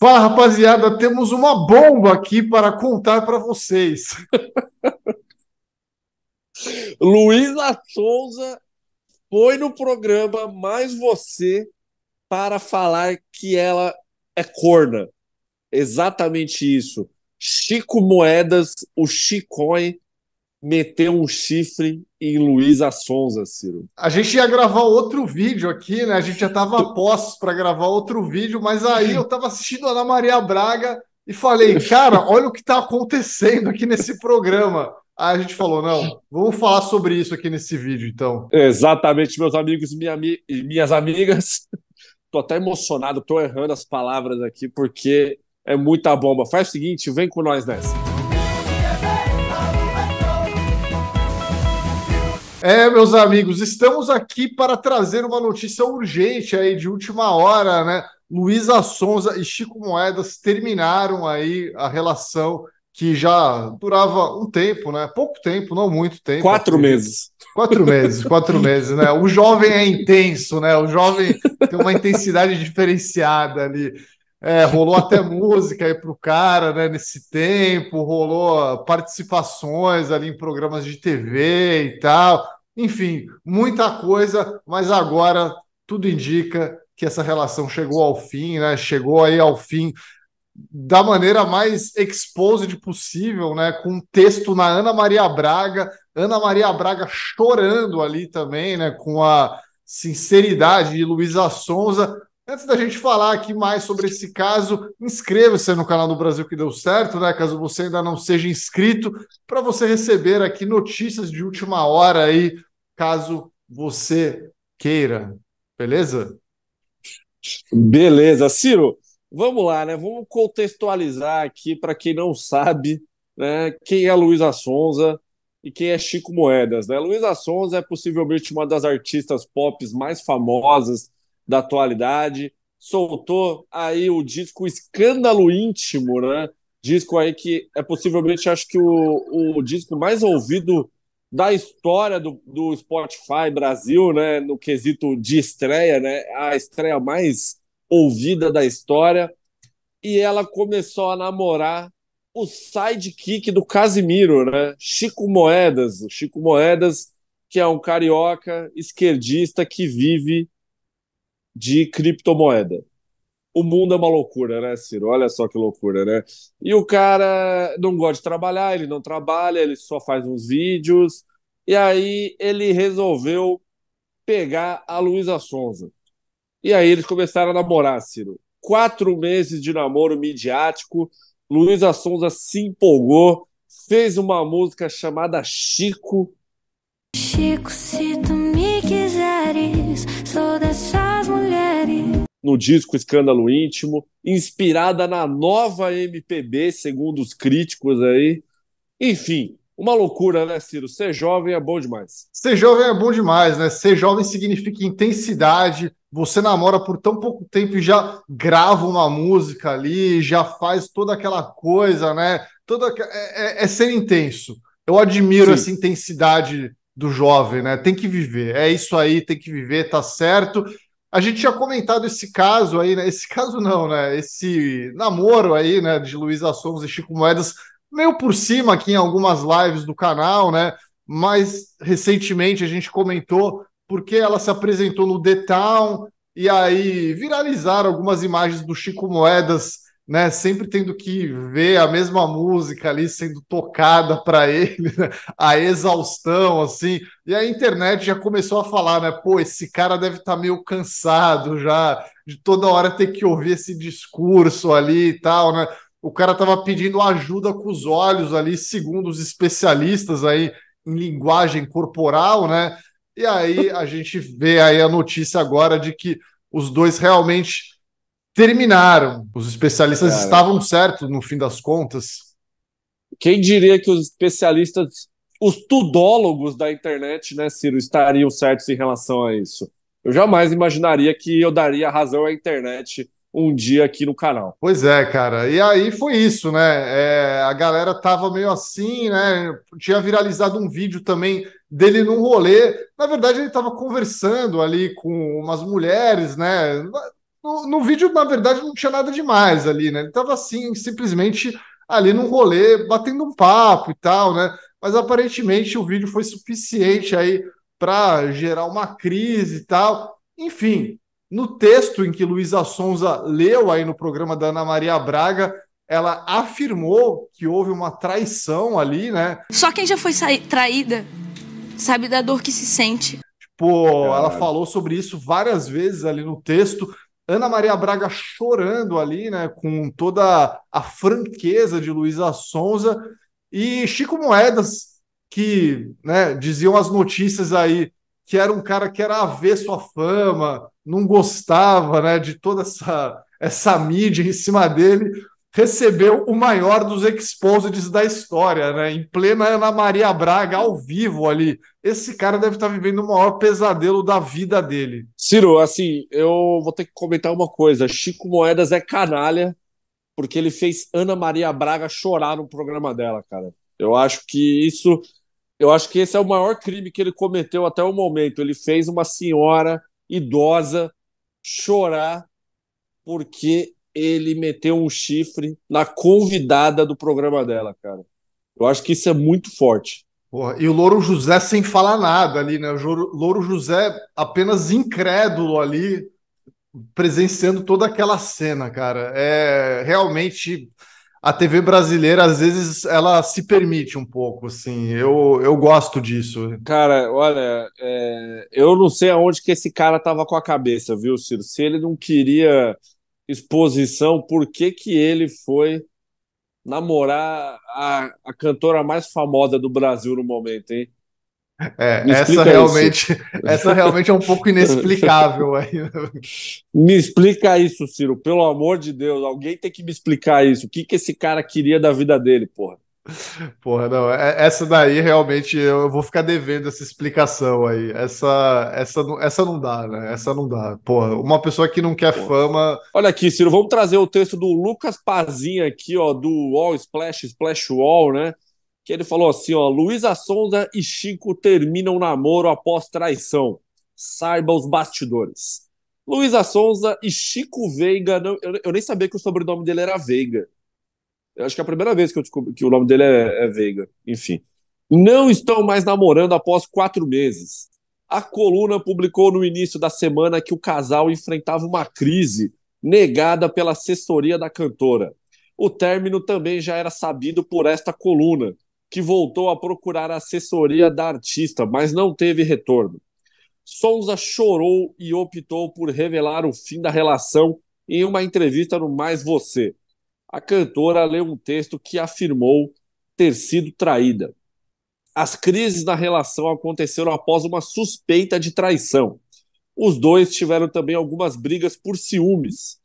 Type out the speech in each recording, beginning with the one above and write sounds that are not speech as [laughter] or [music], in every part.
Fala, rapaziada, temos uma bomba aqui para contar para vocês. [laughs] Luísa Souza foi no programa Mais Você para falar que ela é corna. Exatamente isso. Chico Moedas, o Chicói, meteu um chifre em Luísa Sonza, Ciro. A gente ia gravar outro vídeo aqui, né? A gente já tava a postos para gravar outro vídeo, mas aí eu tava assistindo a Ana Maria Braga e falei, [laughs] cara, olha o que tá acontecendo aqui nesse programa. Aí a gente falou, não, vamos falar sobre isso aqui nesse vídeo, então. Exatamente, meus amigos e minhas amigas. [laughs] Tô até emocionado, tô errando as palavras aqui, porque é muita bomba. Faz o seguinte, vem com nós nessa. É, meus amigos, estamos aqui para trazer uma notícia urgente aí de última hora, né? Luísa Sonza e Chico Moedas terminaram aí a relação que já durava um tempo, né? Pouco tempo, não muito tempo. Quatro meses. Quatro meses, quatro meses, né? O jovem é intenso, né? O jovem tem uma intensidade diferenciada ali. É, rolou até música aí para o cara né, nesse tempo, rolou participações ali em programas de TV e tal. Enfim, muita coisa, mas agora tudo indica que essa relação chegou ao fim, né? Chegou aí ao fim da maneira mais exposed possível, né? Com um texto na Ana Maria Braga, Ana Maria Braga chorando ali também, né? Com a sinceridade de Luísa Sonza. Antes da gente falar aqui mais sobre esse caso, inscreva-se no canal do Brasil que deu certo, né? Caso você ainda não seja inscrito, para você receber aqui notícias de última hora aí, caso você queira. Beleza? Beleza, Ciro. Vamos lá, né? Vamos contextualizar aqui para quem não sabe, né? Quem é Luiz Sonza e quem é Chico Moedas, né? Luísa Sonza é possivelmente uma das artistas pop mais famosas da atualidade, soltou aí o disco Escândalo Íntimo, né? Disco aí que é possivelmente, acho que o, o disco mais ouvido da história do, do Spotify Brasil, né? No quesito de estreia, né? A estreia mais ouvida da história. E ela começou a namorar o sidekick do Casimiro, né? Chico Moedas. Chico Moedas, que é um carioca esquerdista que vive de criptomoeda. O mundo é uma loucura, né, Ciro? Olha só que loucura, né? E o cara não gosta de trabalhar, ele não trabalha, ele só faz uns vídeos. E aí ele resolveu pegar a Luísa Sonza. E aí eles começaram a namorar, Ciro. Quatro meses de namoro midiático, Luísa Sonza se empolgou, fez uma música chamada Chico. Chico, se tu mulheres, sou dessas mulheres. No disco Escândalo Íntimo, inspirada na nova MPB, segundo os críticos aí. Enfim, uma loucura, né, Ciro? Ser jovem é bom demais. Ser jovem é bom demais, né? Ser jovem significa intensidade. Você namora por tão pouco tempo e já grava uma música ali, já faz toda aquela coisa, né? Toda é, é, é ser intenso. Eu admiro Sim. essa intensidade do jovem, né? Tem que viver, é isso aí, tem que viver, tá certo. A gente tinha comentado esse caso aí, né? Esse caso não, né? Esse namoro aí, né, de Luiz Assunção e Chico Moedas, meio por cima aqui em algumas lives do canal, né? Mas recentemente a gente comentou porque ela se apresentou no The Town e aí viralizaram algumas imagens do Chico Moedas né, sempre tendo que ver a mesma música ali sendo tocada [laughs] para ele, né, a exaustão, assim. E a internet já começou a falar, né? Pô, esse cara deve estar tá meio cansado já, de toda hora ter que ouvir esse discurso ali e tal, né? O cara estava pedindo ajuda com os olhos ali, segundo os especialistas aí em linguagem corporal, né? E aí a gente vê aí a notícia agora de que os dois realmente terminaram. Os especialistas Cara. estavam certos no fim das contas. Quem diria que os especialistas, os tudólogos da internet, né, Ciro, estariam certos em relação a isso? Eu jamais imaginaria que eu daria razão à internet um dia aqui no canal. Pois é, cara. E aí foi isso, né? É, a galera tava meio assim, né? Tinha viralizado um vídeo também dele num rolê. Na verdade, ele tava conversando ali com umas mulheres, né? No, no vídeo, na verdade, não tinha nada demais ali, né? Ele estava assim, simplesmente ali num rolê, batendo um papo e tal, né? Mas aparentemente o vídeo foi suficiente aí para gerar uma crise e tal. Enfim, no texto em que Luísa Sonza leu aí no programa da Ana Maria Braga, ela afirmou que houve uma traição ali, né? Só quem já foi traída sabe da dor que se sente. pô é ela falou sobre isso várias vezes ali no texto. Ana Maria Braga chorando ali, né, com toda a franqueza de Luísa Sonza e Chico Moedas, que né, diziam as notícias aí que era um cara que era avesso à fama, não gostava né, de toda essa, essa mídia em cima dele, recebeu o maior dos exposeds da história, né? Em plena Ana Maria Braga, ao vivo ali. Esse cara deve estar vivendo o maior pesadelo da vida dele. Ciro, assim, eu vou ter que comentar uma coisa. Chico Moedas é canalha porque ele fez Ana Maria Braga chorar no programa dela, cara. Eu acho que isso... Eu acho que esse é o maior crime que ele cometeu até o momento. Ele fez uma senhora idosa chorar porque ele meteu um chifre na convidada do programa dela, cara. Eu acho que isso é muito forte. Porra, e o Louro José sem falar nada ali, né? O Louro José apenas incrédulo ali, presenciando toda aquela cena, cara. É realmente a TV brasileira às vezes ela se permite um pouco, assim. Eu, eu gosto disso. Cara, olha, é, eu não sei aonde que esse cara tava com a cabeça, viu, Ciro? Se ele não queria exposição por que, que ele foi namorar a, a cantora mais famosa do Brasil no momento, hein? É, essa realmente, essa realmente é um pouco inexplicável. aí. [laughs] me explica isso, Ciro, pelo amor de Deus, alguém tem que me explicar isso. O que, que esse cara queria da vida dele, porra? Porra, não. É, é, essa daí realmente eu vou ficar devendo essa explicação aí. Essa, essa, essa não dá, né? Essa não dá. Porra, uma pessoa que não quer Porra. fama. Olha aqui, Ciro, vamos trazer o texto do Lucas Pazinha aqui, ó, do Wall Splash, Splash Wall, né? Que ele falou assim: ó, Luísa Sonza e Chico terminam namoro após traição. Saiba os bastidores. Luísa Sonza e Chico Veiga. Não, eu, eu nem sabia que o sobrenome dele era Veiga. Eu acho que é a primeira vez que eu descobri que o nome dele é, é Veiga. Enfim. Não estão mais namorando após quatro meses. A coluna publicou no início da semana que o casal enfrentava uma crise negada pela assessoria da cantora. O término também já era sabido por esta coluna, que voltou a procurar a assessoria da artista, mas não teve retorno. Souza chorou e optou por revelar o fim da relação em uma entrevista no Mais Você, a cantora leu um texto que afirmou ter sido traída. As crises na relação aconteceram após uma suspeita de traição. Os dois tiveram também algumas brigas por ciúmes.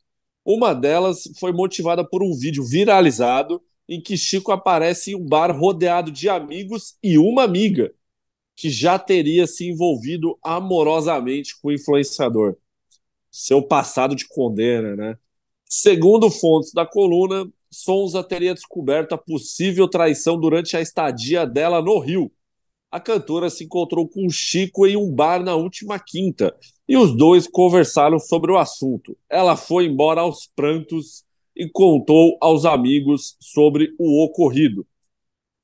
Uma delas foi motivada por um vídeo viralizado em que Chico aparece em um bar rodeado de amigos e uma amiga que já teria se envolvido amorosamente com o influenciador. Seu passado de condena, né? Segundo fontes da coluna, Sonza teria descoberto a possível traição durante a estadia dela no Rio. A cantora se encontrou com Chico em um bar na última quinta e os dois conversaram sobre o assunto. Ela foi embora aos prantos e contou aos amigos sobre o ocorrido.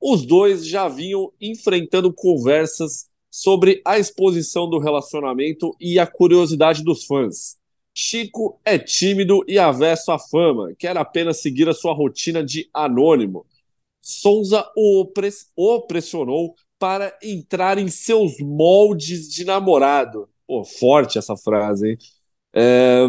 Os dois já vinham enfrentando conversas sobre a exposição do relacionamento e a curiosidade dos fãs. Chico é tímido e avesso à fama, quer apenas seguir a sua rotina de anônimo. Souza o, opres, pressionou para entrar em seus moldes de namorado. Pô, forte essa frase, hein? É,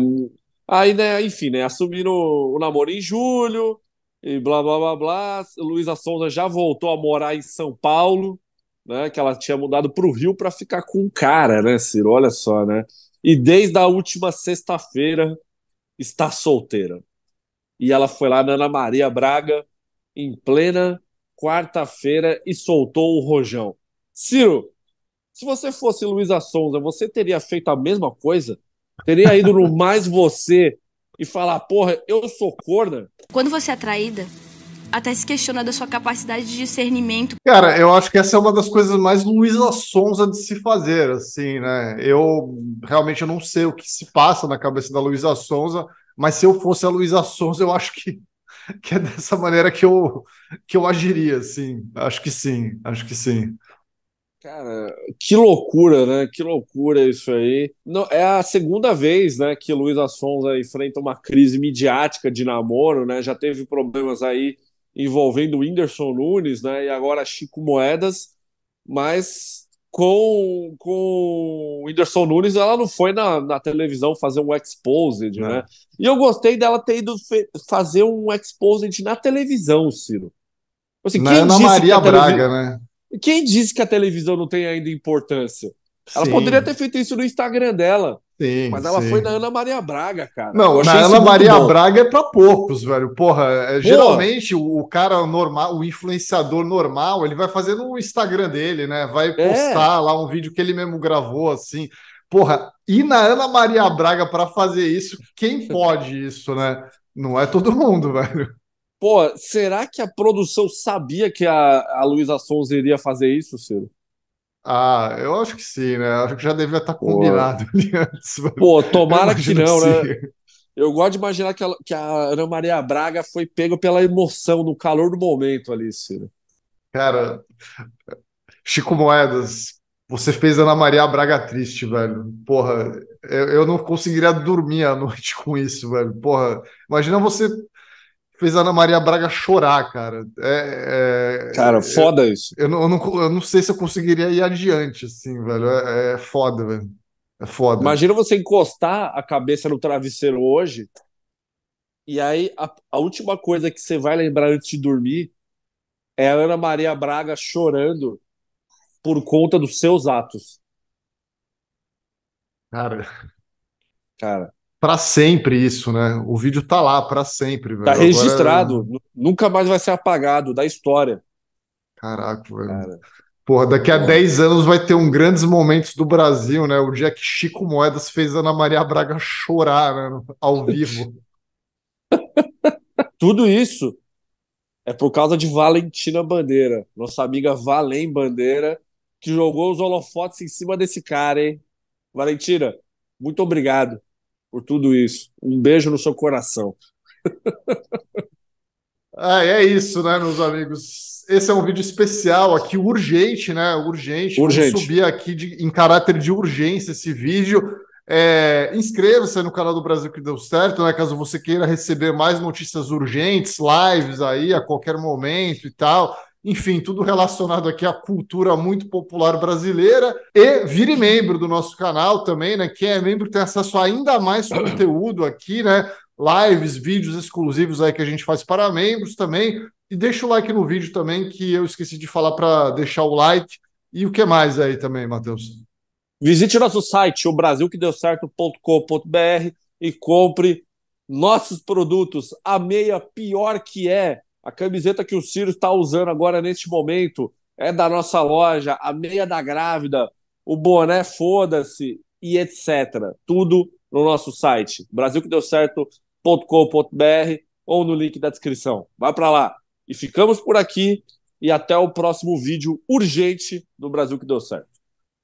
aí, né, enfim, né, assumiram o namoro em julho e blá blá blá blá. Luísa Souza já voltou a morar em São Paulo, né? Que ela tinha mudado para o Rio para ficar com o cara, né, Ciro? Olha só, né? e desde a última sexta-feira está solteira. E ela foi lá na Ana Maria Braga em plena quarta-feira e soltou o rojão. Ciro, se você fosse Luísa Sonza, você teria feito a mesma coisa? Teria ido no [laughs] mais você e falar, porra, eu sou corna? Quando você é traída, até se questiona da sua capacidade de discernimento. Cara, eu acho que essa é uma das coisas mais Luísa Sonza de se fazer, assim, né? Eu realmente não sei o que se passa na cabeça da Luísa Sonza, mas se eu fosse a Luísa Sonza, eu acho que, [laughs] que é dessa maneira que eu, que eu agiria, assim. Acho que sim, acho que sim. Cara, que loucura, né? Que loucura isso aí. Não, é a segunda vez, né, que Luísa Sonza enfrenta uma crise midiática de namoro, né? Já teve problemas aí envolvendo Whindersson Nunes né, e agora Chico Moedas, mas com, com o Whindersson Nunes ela não foi na, na televisão fazer um exposed, não. né? E eu gostei dela ter ido fazer um exposed na televisão, Ciro. Assim, na quem Ana Maria Braga, né? Quem disse que a televisão não tem ainda importância? Ela Sim. poderia ter feito isso no Instagram dela. Sim, Mas ela sim. foi na Ana Maria Braga, cara. Não, na Ana Maria bom. Braga é para poucos, velho. Porra, é, geralmente o, o, cara normal, o influenciador normal, ele vai fazer no Instagram dele, né? Vai é. postar é. lá um vídeo que ele mesmo gravou, assim. Porra, e na Ana Maria Braga para fazer isso, quem [laughs] pode isso, né? Não é todo mundo, velho. Pô, será que a produção sabia que a, a Luísa Sonza iria fazer isso, Ciro? Ah, eu acho que sim, né? Eu acho que já devia estar combinado ali [laughs] antes. Pô, tomara que não, né? Eu gosto de imaginar que a, que a, Ana Maria Braga foi pego pela emoção, no calor do momento ali, Ciro. Cara, Chico Moedas, você fez Ana Maria Braga triste, velho. Porra, eu, eu não conseguiria dormir à noite [laughs] com isso, velho. Porra, imagina você fez a Ana Maria Braga chorar, cara. É, é, cara, foda isso. Eu não, eu, não, eu não sei se eu conseguiria ir adiante, assim, velho. É, é foda, velho. É foda. Imagina você encostar a cabeça no travesseiro hoje, e aí a, a última coisa que você vai lembrar antes de dormir é a Ana Maria Braga chorando por conta dos seus atos. Cara. Cara para sempre isso, né? O vídeo tá lá para sempre. Tá velho. Tá registrado, Agora... É nunca mais vai ser apagado da história. Caraca, velho. Cara. Porra, daqui a 10 é. anos vai ter um grandes momentos do Brasil, né? O dia que Chico Moedas fez Ana Maria Braga chorar né? ao vivo. [laughs] Tudo isso é por causa de Valentina Bandeira, nossa amiga Valen Bandeira, que jogou os holofotes em cima desse cara, hein? Valentina, muito obrigado por tudo isso. Um beijo no seu coração. [laughs] ah, é isso, né, meus amigos? Esse é um vídeo especial aqui, urgente, né? Urgente. Urgente. Vou subir aqui de, em caráter de urgência esse vídeo. É, Inscreva-se no canal do Brasil que deu certo, né? Caso você queira receber mais notícias urgentes, lives aí a qualquer momento e tal enfim, tudo relacionado aqui à cultura muito popular brasileira. E vire membro do nosso canal também, né? Quem é membro tem acesso a ainda mais conteúdo aqui, né? Lives, vídeos exclusivos aí que a gente faz para membros também. E deixa o like no vídeo também, que eu esqueci de falar para deixar o like. E o que mais aí também, Matheus? Visite nosso site, o brasilquedeucerto.com.br e compre nossos produtos. A meia pior que é a camiseta que o Ciro está usando agora neste momento é da nossa loja, a meia da grávida, o boné foda-se e etc. Tudo no nosso site, brasilquedeucerto.com.br ou no link da descrição. Vai para lá. E ficamos por aqui e até o próximo vídeo urgente do Brasil que deu certo.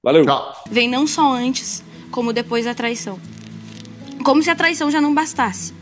Valeu. Tchau. Vem não só antes, como depois da traição. Como se a traição já não bastasse.